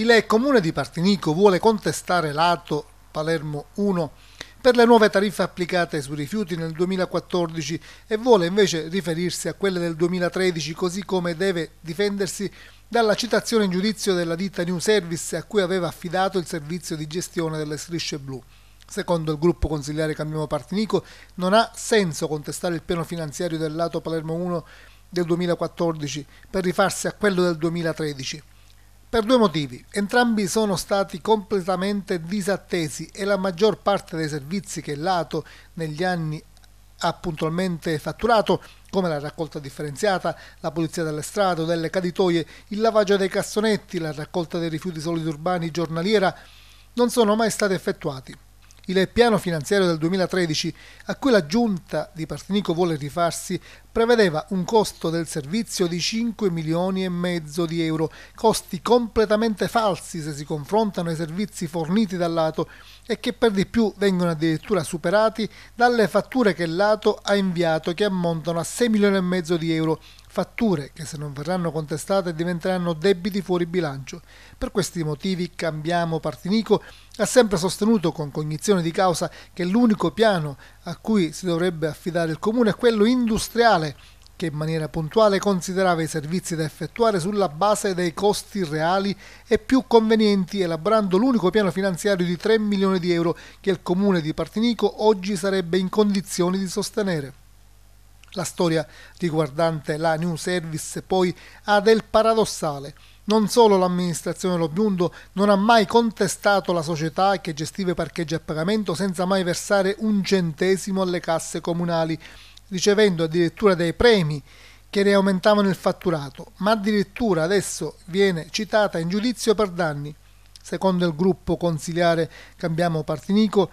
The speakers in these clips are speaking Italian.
Il comune di Partinico vuole contestare l'ato Palermo 1 per le nuove tariffe applicate sui rifiuti nel 2014 e vuole invece riferirsi a quelle del 2013 così come deve difendersi dalla citazione in giudizio della ditta New Service a cui aveva affidato il servizio di gestione delle strisce blu. Secondo il gruppo consigliare Cambiamo Partinico non ha senso contestare il piano finanziario del lato Palermo 1 del 2014 per rifarsi a quello del 2013. Per due motivi, entrambi sono stati completamente disattesi e la maggior parte dei servizi che l'ATO negli anni ha puntualmente fatturato, come la raccolta differenziata, la pulizia delle strade o delle caditoie, il lavaggio dei cassonetti, la raccolta dei rifiuti solidi urbani giornaliera, non sono mai stati effettuati. Il piano finanziario del 2013, a cui la giunta di Partinico vuole rifarsi, prevedeva un costo del servizio di 5 milioni e mezzo di euro, costi completamente falsi se si confrontano ai servizi forniti dal lato e che per di più vengono addirittura superati dalle fatture che il lato ha inviato che ammontano a 6 milioni e mezzo di euro, fatture che se non verranno contestate diventeranno debiti fuori bilancio. Per questi motivi Cambiamo Partinico ha sempre sostenuto con cognizione di causa che l'unico piano a cui si dovrebbe affidare il comune è quello industriale, che in maniera puntuale considerava i servizi da effettuare sulla base dei costi reali e più convenienti, elaborando l'unico piano finanziario di 3 milioni di euro che il comune di Partinico oggi sarebbe in condizioni di sostenere. La storia riguardante la New Service poi ha del paradossale. Non solo l'amministrazione Lobiundo non ha mai contestato la società che gestiva i parcheggi a pagamento senza mai versare un centesimo alle casse comunali, ricevendo addirittura dei premi che ne aumentavano il fatturato, ma addirittura adesso viene citata in giudizio per danni. Secondo il gruppo consiliare Cambiamo Partinico,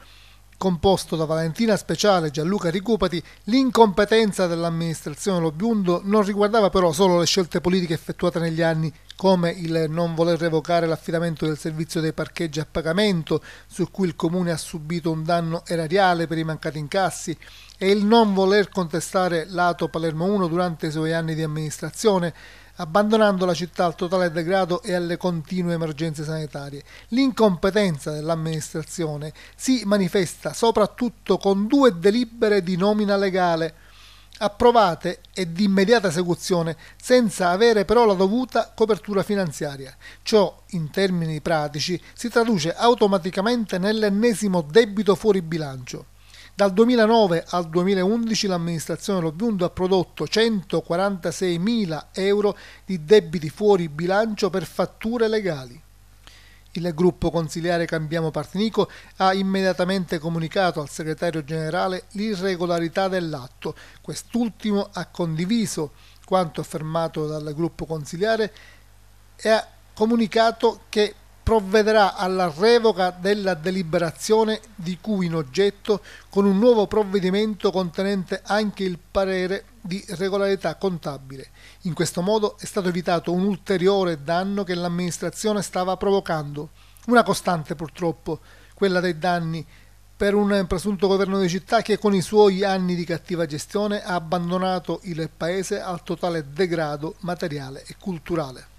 Composto da Valentina Speciale e Gianluca Ricupati, l'incompetenza dell'amministrazione Lobiundo non riguardava però solo le scelte politiche effettuate negli anni, come il non voler revocare l'affidamento del servizio dei parcheggi a pagamento, su cui il comune ha subito un danno erariale per i mancati incassi, e il non voler contestare l'Ato Palermo 1 durante i suoi anni di amministrazione, abbandonando la città al totale degrado e alle continue emergenze sanitarie. L'incompetenza dell'amministrazione si manifesta soprattutto con due delibere di nomina legale, approvate e di immediata esecuzione, senza avere però la dovuta copertura finanziaria. Ciò, in termini pratici, si traduce automaticamente nell'ennesimo debito fuori bilancio. Dal 2009 al 2011 l'amministrazione Lobiundo ha prodotto 146.000 euro di debiti fuori bilancio per fatture legali. Il gruppo consigliare Cambiamo Partinico ha immediatamente comunicato al segretario generale l'irregolarità dell'atto. Quest'ultimo ha condiviso quanto affermato dal gruppo consigliare e ha comunicato che provvederà alla revoca della deliberazione di cui in oggetto con un nuovo provvedimento contenente anche il parere di regolarità contabile. In questo modo è stato evitato un ulteriore danno che l'amministrazione stava provocando, una costante purtroppo, quella dei danni per un presunto governo di città che con i suoi anni di cattiva gestione ha abbandonato il paese al totale degrado materiale e culturale.